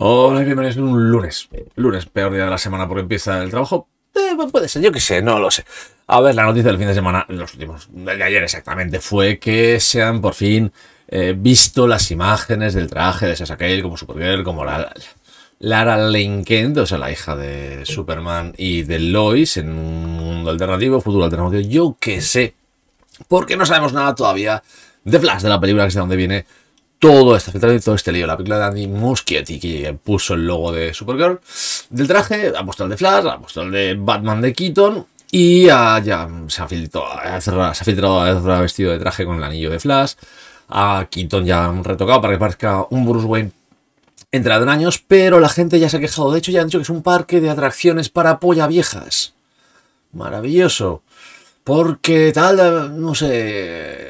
Hola y bienvenidos a un lunes. Lunes, peor día de la semana porque empieza el trabajo. Eh, puede ser, yo qué sé, no lo sé. A ver, la noticia del fin de semana, los últimos, de ayer exactamente, fue que se han por fin eh, visto las imágenes del traje de Sasha como Supergirl, como la, Lara Linkend, o sea, la hija de Superman y de Lois en un mundo alternativo, futuro alternativo, yo qué sé. Porque no sabemos nada todavía de Flash, de la película que de dónde viene todo, está todo este lío. La película de Andy Muschietti, que puso el logo de Supergirl, del traje, ha puesto el de Flash, ha puesto el de Batman de Keaton, y ya se ha filtrado, se ha filtrado vestido de traje con el anillo de Flash. A Keaton ya han retocado para que parezca un Bruce Wayne entrado en años, pero la gente ya se ha quejado. De hecho, ya han dicho que es un parque de atracciones para polla viejas. Maravilloso. Porque tal, no sé,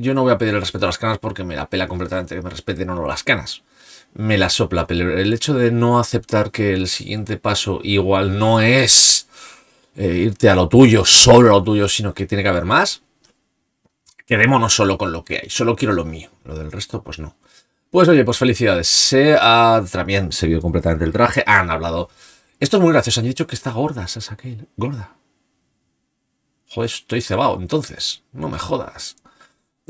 yo no voy a pedir el respeto a las canas porque me la pela completamente que me respeten o no las canas. Me la sopla, pero el hecho de no aceptar que el siguiente paso igual no es eh, irte a lo tuyo, solo a lo tuyo, sino que tiene que haber más, quedémonos solo con lo que hay, solo quiero lo mío, lo del resto pues no. Pues oye, pues felicidades. Se ha también se vio completamente el traje, ah, han hablado. Esto es muy gracioso, han dicho que está gorda Sasa Gorda. Joder, estoy cebado, entonces. No me jodas.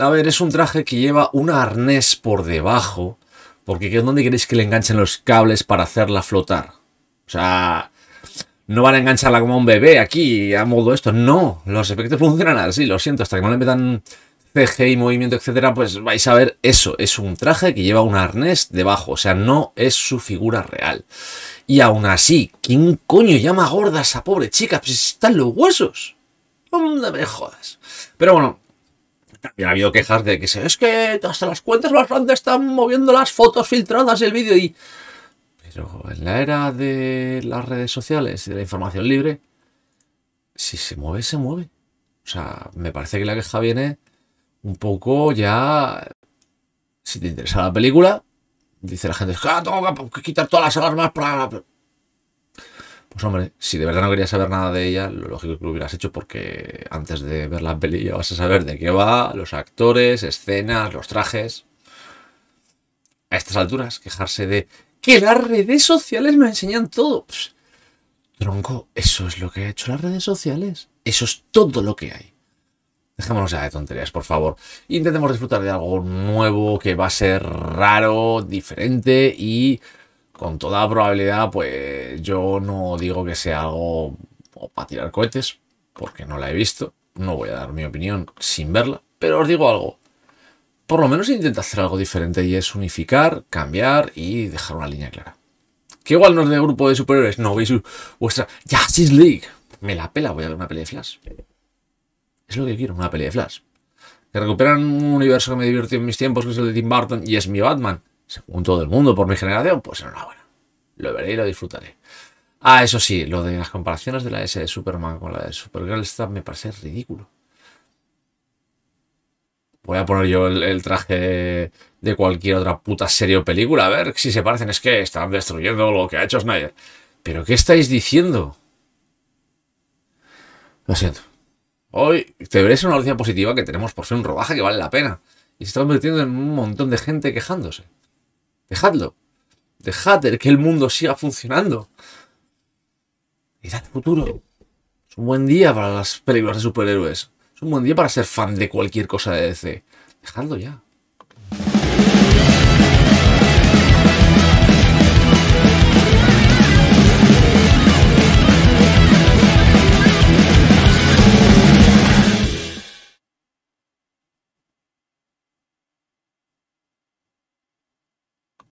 A ver, es un traje que lleva un arnés por debajo, porque ¿dónde queréis que le enganchen los cables para hacerla flotar? O sea, no van a engancharla como un bebé aquí, a modo esto. No, los efectos funcionan así, lo siento, hasta que no le metan CG y movimiento, etcétera, pues vais a ver eso. Es un traje que lleva un arnés debajo, o sea, no es su figura real. Y aún así, ¿quién coño llama gorda a esa pobre chica? Pues están los huesos. No me jodas. Pero bueno, también ha habido quejas de que se, es que hasta las cuentas más grandes están moviendo las fotos filtradas el vídeo y... Pero en la era de las redes sociales y de la información libre, si se mueve, se mueve. O sea, me parece que la queja viene un poco ya... Si te interesa la película, dice la gente, ah, tengo que quitar todas las alarmas para... Pues hombre, si de verdad no querías saber nada de ella, lo lógico es que lo hubieras hecho porque antes de ver la peli ya vas a saber de qué va, los actores, escenas, los trajes. A estas alturas, quejarse de que las redes sociales me enseñan todo. tronco, eso es lo que ha hecho las redes sociales. Eso es todo lo que hay. Dejémonos ya de tonterías, por favor. Intentemos disfrutar de algo nuevo que va a ser raro, diferente y con toda probabilidad, pues yo no digo que sea algo para tirar cohetes, porque no la he visto. No voy a dar mi opinión sin verla, pero os digo algo. Por lo menos intenta hacer algo diferente y es unificar, cambiar y dejar una línea clara. Que igual no es de grupo de superiores, no veis vuestra Justice League. Me la pela, voy a ver una pelea de Flash. Es lo que quiero, una pelea de Flash. Que recuperan un universo que me divirtió en mis tiempos, que es el de Tim Burton, y es mi Batman según todo el mundo, por mi generación, pues enhorabuena. Lo veré y lo disfrutaré. Ah, eso sí, lo de las comparaciones de la S de Superman con la de Supergirl me parece ridículo. Voy a poner yo el, traje de cualquier otra puta serie o película, a ver si se parecen. Es que están destruyendo lo que ha hecho Snyder. ¿Pero qué estáis diciendo? Lo siento. Hoy te veréis una noticia positiva que tenemos por ser un rodaje que vale la pena. Y se está convirtiendo en un montón de gente quejándose. Dejadlo. Dejad que el mundo siga funcionando. Y futuro. Es un buen día para las películas de superhéroes. Es un buen día para ser fan de cualquier cosa de DC. Dejadlo ya.